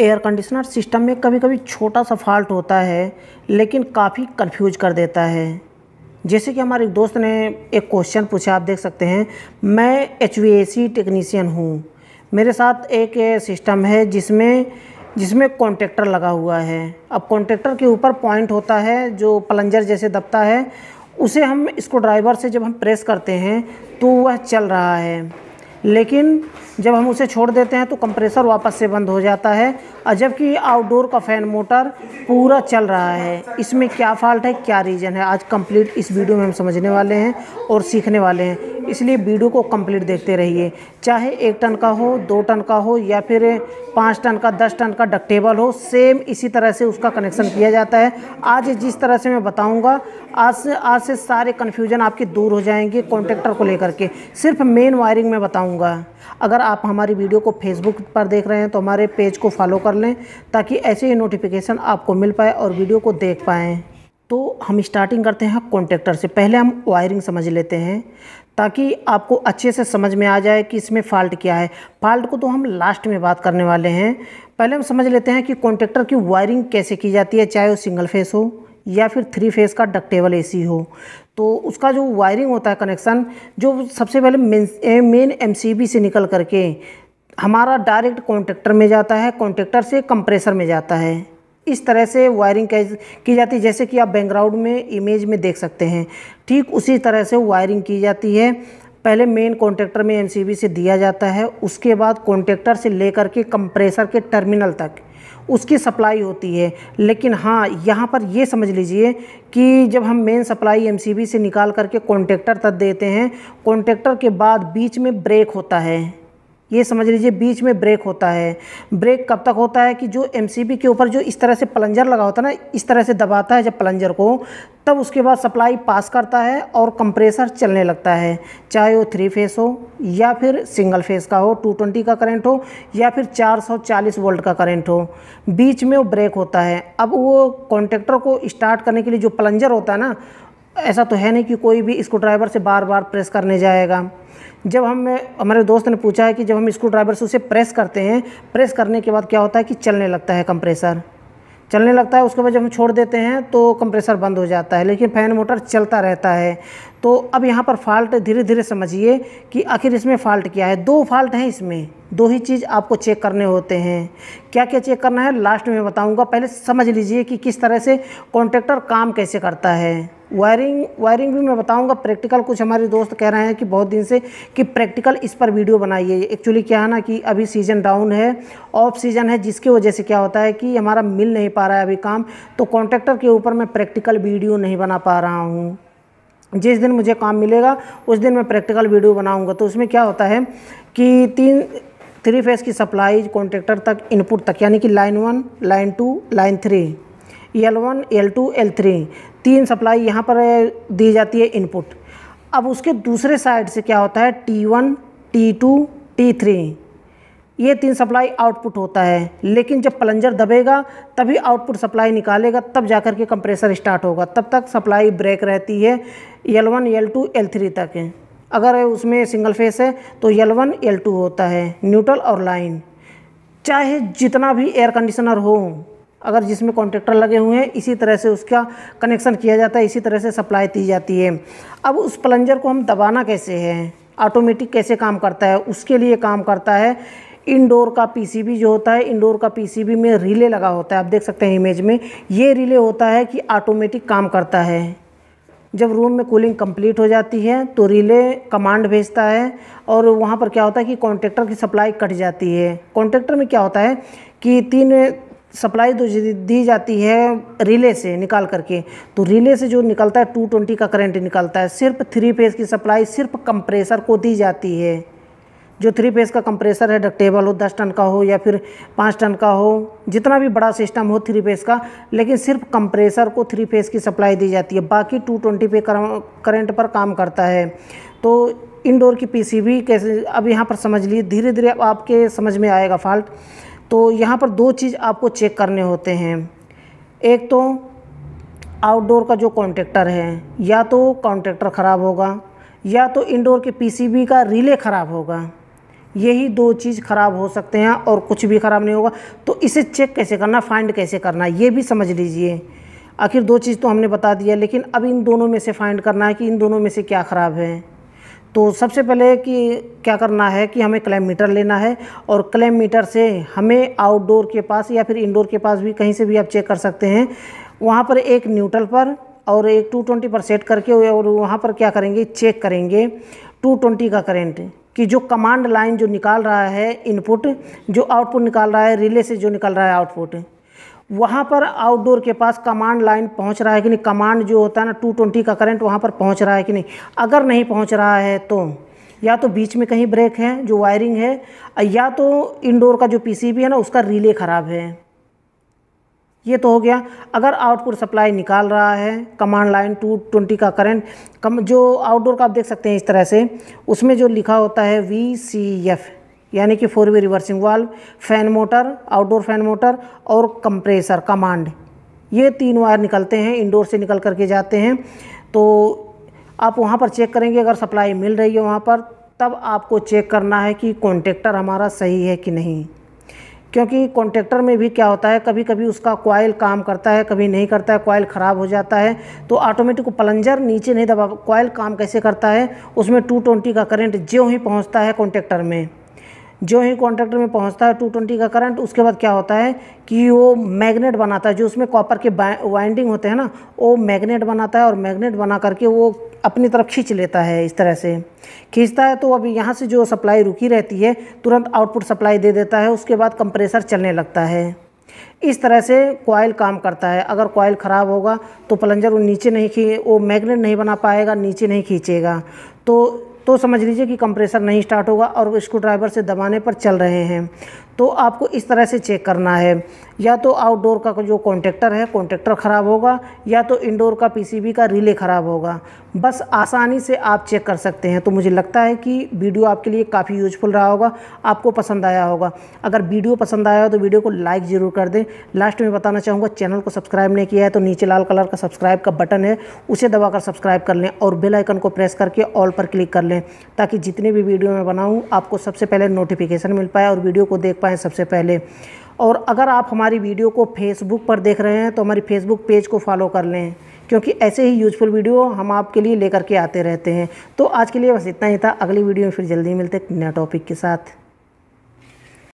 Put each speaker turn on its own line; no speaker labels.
air conditioner system में कभी कभी छोटा सा फॉल्ट होता है लेकिन काफ़ी कंफ्यूज कर देता है जैसे कि हमारे दोस्त ने एक क्वेश्चन पूछा आप देख सकते हैं मैं एच टेक्नीशियन हूँ मेरे साथ एक सिस्टम है जिसमें जिसमें कॉन्ट्रेक्टर लगा हुआ है अब कॉन्ट्रेक्टर के ऊपर पॉइंट होता है जो प्लंजर जैसे दबता है उसे हम इसको ड्राइवर से जब हम प्रेस करते हैं तो वह चल रहा है लेकिन जब हम उसे छोड़ देते हैं तो कंप्रेसर वापस से बंद हो जाता है और जबकि आउटडोर का फ़ैन मोटर पूरा चल रहा है इसमें क्या फॉल्ट है क्या रीज़न है आज कंप्लीट इस वीडियो में हम समझने वाले हैं और सीखने वाले हैं इसलिए वीडियो को कंप्लीट देखते रहिए चाहे एक टन का हो दो टन का हो या फिर पाँच टन का दस टन का डकटेबल हो सेम इसी तरह से उसका कनेक्शन किया जाता है आज जिस तरह से मैं बताऊँगा आज से आज से सारे कन्फ्यूजन आपके दूर हो जाएंगे कॉन्ट्रेक्टर को लेकर के सिर्फ मेन वायरिंग में बताऊँगा चाहूँगा अगर आप हमारी वीडियो को फेसबुक पर देख रहे हैं तो हमारे पेज को फॉलो कर लें ताकि ऐसे ही नोटिफिकेशन आपको मिल पाए और वीडियो को देख पाएँ तो हम स्टार्टिंग करते हैं कॉन्ट्रेक्टर से पहले हम वायरिंग समझ लेते हैं ताकि आपको अच्छे से समझ में आ जाए कि इसमें फ़ाल्ट क्या है फ़ाल्ट को तो हम लास्ट में बात करने वाले हैं पहले हम समझ लेते हैं कि कॉन्ट्रेक्टर की वायरिंग कैसे की जाती है चाहे वो सिंगल फेस हो या फिर थ्री फेज़ का डकटेबल एसी हो तो उसका जो वायरिंग होता है कनेक्शन जो सबसे पहले मेन एमसीबी से निकल करके हमारा डायरेक्ट कॉन्ट्रेक्टर में जाता है कॉन्ट्रेक्टर से कंप्रेसर में जाता है इस तरह से वायरिंग की जाती है जैसे कि आप बैकग्राउंड में इमेज में देख सकते हैं ठीक उसी तरह से वायरिंग की जाती है पहले मेन कॉन्ट्रेक्टर में एमसीबी से दिया जाता है उसके बाद कॉन्ट्रेक्टर से लेकर के कंप्रेसर के टर्मिनल तक उसकी सप्लाई होती है लेकिन हाँ यहाँ पर ये समझ लीजिए कि जब हम मेन सप्लाई एमसीबी से निकाल करके कॉन्ट्रेक्टर तक देते हैं कॉन्ट्रेक्टर के बाद बीच में ब्रेक होता है ये समझ लीजिए बीच में ब्रेक होता है ब्रेक कब तक होता है कि जो एम के ऊपर जो इस तरह से प्लंजर लगा होता है ना इस तरह से दबाता है जब प्लंजर को तब उसके बाद सप्लाई पास करता है और कंप्रेसर चलने लगता है चाहे वो थ्री फेस हो या फिर सिंगल फेस का हो 220 का करंट हो या फिर 440 वोल्ट का करंट हो बीच में वो ब्रेक होता है अब वो कॉन्ट्रेक्टर को स्टार्ट करने के लिए जो प्लंजर होता है ना ऐसा तो है नहीं कि कोई भी स्क्रू ड्राइवर से बार बार प्रेस करने जाएगा जब हम हमारे दोस्त ने पूछा है कि जब हम स्क्रू ड्राइवर से उसे प्रेस करते हैं प्रेस करने के बाद क्या होता है कि चलने लगता है कंप्रेसर चलने लगता है उसके बाद जब हम छोड़ देते हैं तो कंप्रेसर बंद हो जाता है लेकिन फ़ैन मोटर चलता रहता है तो अब यहाँ पर फॉल्ट धीरे धीरे समझिए कि आखिर इसमें फ़ाल्ट क्या है दो फॉल्ट हैं इसमें दो ही चीज़ आपको चेक करने होते हैं क्या क्या चेक करना है लास्ट में बताऊँगा पहले समझ लीजिए कि किस तरह से कॉन्ट्रेक्टर काम कैसे करता है वायरिंग वायरिंग भी मैं बताऊंगा प्रैक्टिकल कुछ हमारे दोस्त कह रहे हैं कि बहुत दिन से कि प्रैक्टिकल इस पर वीडियो बनाइए एक्चुअली क्या है ना कि अभी सीज़न डाउन है ऑफ सीज़न है जिसकी वजह से क्या होता है कि हमारा मिल नहीं पा रहा है अभी काम तो कॉन्ट्रैक्टर के ऊपर मैं प्रैक्टिकल वीडियो नहीं बना पा रहा हूँ जिस दिन मुझे काम मिलेगा उस दिन मैं प्रैक्टिकल वीडियो बनाऊँगा तो उसमें क्या होता है कि तीन थ्री फेज़ की सप्लाई कॉन्ट्रैक्टर तक इनपुट तक यानी कि line one line two line three L one L two L three तीन सप्लाई यहाँ पर दी जाती है इनपुट अब उसके दूसरे साइड से क्या होता है T one T two T three ये तीन सप्लाई आउटपुट होता है लेकिन जब प्लंजर दबेगा तभी आउटपुट सप्लाई निकालेगा तब जाकर के कंप्रेसर स्टार्ट होगा तब तक सप्लाई ब्रेक रहती है L one L two L three तक है अगर उसमें सिंगल फेस है तो एल वन एल टू होता है न्यूट्रल और लाइन चाहे जितना भी एयर कंडीशनर हो अगर जिसमें कॉन्ट्रेक्टर लगे हुए हैं इसी तरह से उसका कनेक्शन किया जाता है इसी तरह से सप्लाई दी जाती है अब उस प्लंजर को हम दबाना कैसे है ऑटोमेटिक कैसे काम करता है उसके लिए काम करता है इंडोर का पीसीबी जो होता है इंडोर का पीसीबी में रिले लगा होता है आप देख सकते हैं इमेज में ये रिले होता है कि ऑटोमेटिक काम करता है जब रूम में कूलिंग कंप्लीट हो जाती है तो रिले कमांड भेजता है और वहाँ पर क्या होता है कि कॉन्ट्रेक्टर की सप्लाई कट जाती है कॉन्ट्रेक्टर में क्या होता है कि तीन सप्लाई तो दी जाती है रिले से निकाल करके तो रिले से जो निकलता है 220 का करंट निकलता है सिर्फ थ्री फेज़ की सप्लाई सिर्फ कंप्रेसर को दी जाती है जो थ्री फेज़ का कंप्रेसर है डक्टेबल हो दस टन का हो या फिर पाँच टन का हो जितना भी बड़ा सिस्टम हो थ्री फेज़ का लेकिन सिर्फ कंप्रेसर को थ्री फेज़ की सप्लाई दी जाती है बाकी टू ट्वेंटी पे करंट पर काम करता है तो इंडोर की पीसीबी कैसे अब यहाँ पर समझ लिए धीरे धीरे अब आपके समझ में आएगा फॉल्ट तो यहाँ पर दो चीज़ आपको चेक करने होते हैं एक तो आउटडोर का जो कॉन्ट्रेक्टर है या तो कॉन्ट्रेक्टर ख़राब होगा या तो इंडोर के पीसीबी का रिले ख़राब होगा यही दो चीज़ ख़राब हो सकते हैं और कुछ भी ख़राब नहीं होगा तो इसे चेक कैसे करना फाइंड कैसे करना ये भी समझ लीजिए आखिर दो चीज़ तो हमने बता दिया लेकिन अब इन दोनों में से फाइंड करना है कि इन दोनों में से क्या ख़राब है तो सबसे पहले कि क्या करना है कि हमें क्लैम मीटर लेना है और क्लैम मीटर से हमें आउटडोर के पास या फिर इंडोर के पास भी कहीं से भी आप चेक कर सकते हैं वहाँ पर एक न्यूट्रल पर और एक 220 पर सेट करके और वहाँ पर क्या करेंगे चेक करेंगे 220 का करंट कि जो कमांड लाइन जो निकाल रहा है इनपुट जो आउटपुट निकाल रहा है रिले से जो निकाल रहा है आउटपुट वहाँ पर आउटडोर के पास कमांड लाइन पहुँच रहा है कि नहीं कमांड जो होता है ना टू ट्वेंटी का करंट वहाँ पर पहुँच रहा है कि नहीं अगर नहीं पहुँच रहा है तो या तो बीच में कहीं ब्रेक है जो वायरिंग है या तो इनडोर का जो पीसीबी है ना उसका रिले ख़राब है ये तो हो गया अगर आउटपुट सप्लाई निकाल रहा है कमांड लाइन टू ट्वेंटी का करंट कम जो आउटडोर का आप देख सकते हैं इस तरह से उसमें जो लिखा होता है वी सी एफ़ यानी कि four way reversing valve fan motor outdoor fan motor और कंप्रेसर कमांड ये तीन वायर निकलते हैं इंडोर से निकल करके जाते हैं तो आप वहाँ पर चेक करेंगे अगर सप्लाई मिल रही है वहाँ पर तब आपको चेक करना है कि कॉन्टेक्टर हमारा सही है कि नहीं क्योंकि कॉन्टेक्टर में भी क्या होता है कभी कभी उसका कॉयल काम करता है कभी नहीं करता है कॉयल ख़राब हो जाता है तो ऑटोमेटिक प्लंजर नीचे नहीं दबा कॉयल काम कैसे करता है उसमें 220 का करंट ज्यों ही पहुंचता है कॉन्टेक्टर में जो ही कॉन्ट्रैक्टर में पहुंचता है 220 का करंट उसके बाद क्या होता है कि वो मैग्नेट बनाता है जो उसमें कॉपर के वाइंडिंग होते हैं ना वो मैग्नेट बनाता है और मैग्नेट बना करके वो अपनी तरफ खींच लेता है इस तरह से खींचता है तो अब यहाँ से जो सप्लाई रुकी रहती है तुरंत आउटपुट सप्लाई दे देता है उसके बाद कंप्रेसर चलने लगता है इस तरह से कॉयल काम करता है अगर कॉयल ख़राब होगा तो प्लंजर वो नीचे नहीं खी वो मैग्नेट नहीं बना पाएगा नीचे नहीं खींचेगा तो तो समझ लीजिए कि कंप्रेसर नहीं स्टार्ट होगा और स्क्रू ड्राइवर से दबाने पर चल रहे हैं तो आपको इस तरह से चेक करना है या तो आउटडोर का जो कॉन्ट्रेक्टर है कॉन्ट्रेक्टर ख़राब होगा या तो इंडोर का पीसीबी का रिले ख़राब होगा बस आसानी से आप चेक कर सकते हैं तो मुझे लगता है कि वीडियो आपके लिए काफ़ी यूजफुल रहा होगा आपको पसंद आया होगा अगर वीडियो पसंद आया हो तो वीडियो को लाइक ज़रूर कर दें लास्ट में बताना चाहूँगा चैनल को सब्सक्राइब नहीं किया है तो नीचे लाल कलर का सब्सक्राइब का बटन है उसे दबाकर सब्सक्राइब कर लें और बेल आइकन को प्रेस करके ऑल पर क्लिक कर लें ताकि जितने भी वीडियो मैं बनाऊँ आपको सबसे पहले नोटिफिकेशन मिल पाए और वीडियो को देख पाए पाएँ सबसे पहले और अगर आप हमारी वीडियो को फेसबुक पर देख रहे हैं तो हमारी फेसबुक पेज को फॉलो कर लें क्योंकि ऐसे ही यूजफुल वीडियो हम आपके लिए लेकर के आते रहते हैं तो आज के लिए बस इतना ही था अगली वीडियो में फिर जल्दी मिलते हैं नया टॉपिक के साथ